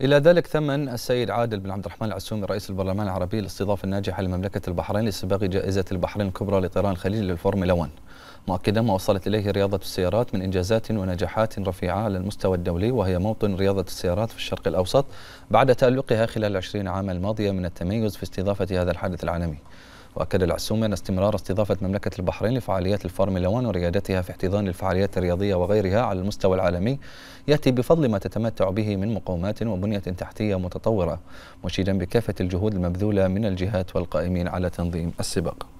إلى ذلك ثمن السيد عادل بن عبد الرحمن العسومي رئيس البرلمان العربي الاستضافة الناجحة لمملكة البحرين لسباق جائزة البحرين الكبرى لطيران الخليج للفورمولا 1 مؤكدا ما وصلت إليه رياضة السيارات من إنجازات ونجاحات رفيعة على المستوى الدولي وهي موطن رياضة السيارات في الشرق الأوسط بعد تألقها خلال 20 عام الماضية من التميز في استضافة هذا الحدث العالمي وأكد العسومي أن استمرار استضافة مملكة البحرين لفعاليات الفورمولا 1 وريادتها في احتضان الفعاليات الرياضية وغيرها على المستوى العالمي يأتي بفضل ما تتمتع به من مقومات وبنية تحتية متطورة مشيدا بكافة الجهود المبذولة من الجهات والقائمين على تنظيم السباق